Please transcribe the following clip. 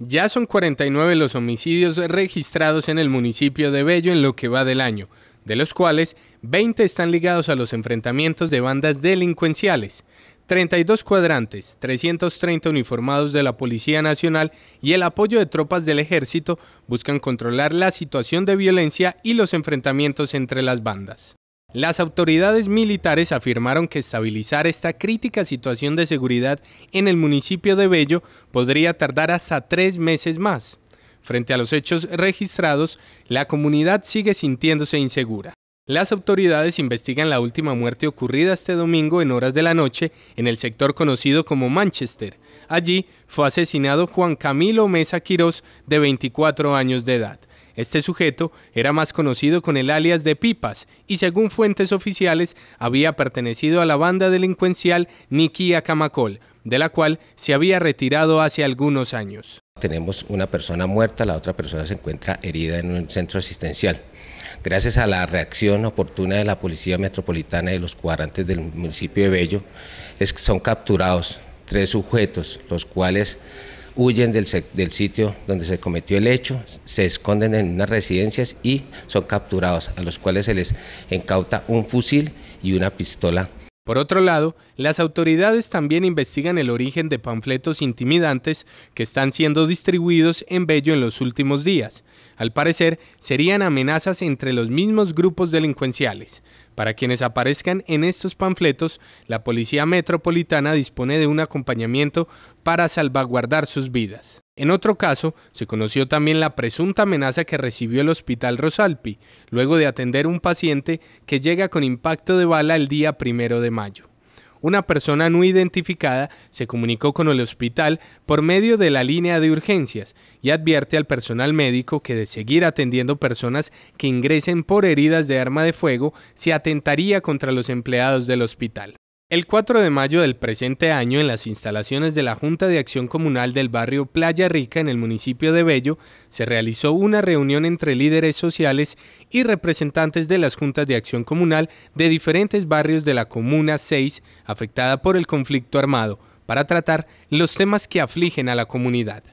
Ya son 49 los homicidios registrados en el municipio de Bello en lo que va del año, de los cuales 20 están ligados a los enfrentamientos de bandas delincuenciales, 32 cuadrantes, 330 uniformados de la Policía Nacional y el apoyo de tropas del ejército buscan controlar la situación de violencia y los enfrentamientos entre las bandas. Las autoridades militares afirmaron que estabilizar esta crítica situación de seguridad en el municipio de Bello podría tardar hasta tres meses más. Frente a los hechos registrados, la comunidad sigue sintiéndose insegura. Las autoridades investigan la última muerte ocurrida este domingo en horas de la noche en el sector conocido como Manchester. Allí fue asesinado Juan Camilo Mesa Quirós, de 24 años de edad. Este sujeto era más conocido con el alias de Pipas y según fuentes oficiales había pertenecido a la banda delincuencial Nikia Camacol, de la cual se había retirado hace algunos años. Tenemos una persona muerta, la otra persona se encuentra herida en un centro asistencial. Gracias a la reacción oportuna de la Policía Metropolitana y los cuadrantes del municipio de Bello, son capturados tres sujetos, los cuales huyen del, del, sitio donde se cometió el hecho, se esconden en unas residencias y son capturados, a los cuales se les encauta un fusil y una pistola. Por otro lado, las autoridades también investigan el origen de panfletos intimidantes que están siendo distribuidos en Bello en los últimos días. Al parecer, serían amenazas entre los mismos grupos delincuenciales. Para quienes aparezcan en estos panfletos, la Policía Metropolitana dispone de un acompañamiento para salvaguardar sus vidas. En otro caso, se conoció también la presunta amenaza que recibió el Hospital Rosalpi, luego de atender un paciente que llega con impacto de bala el día primero de mayo. Una persona no identificada se comunicó con el hospital por medio de la línea de urgencias y advierte al personal médico que de seguir atendiendo personas que ingresen por heridas de arma de fuego se atentaría contra los empleados del hospital. El 4 de mayo del presente año, en las instalaciones de la Junta de Acción Comunal del barrio Playa Rica, en el municipio de Bello, se realizó una reunión entre líderes sociales y representantes de las juntas de acción comunal de diferentes barrios de la Comuna 6, afectada por el conflicto armado, para tratar los temas que afligen a la comunidad.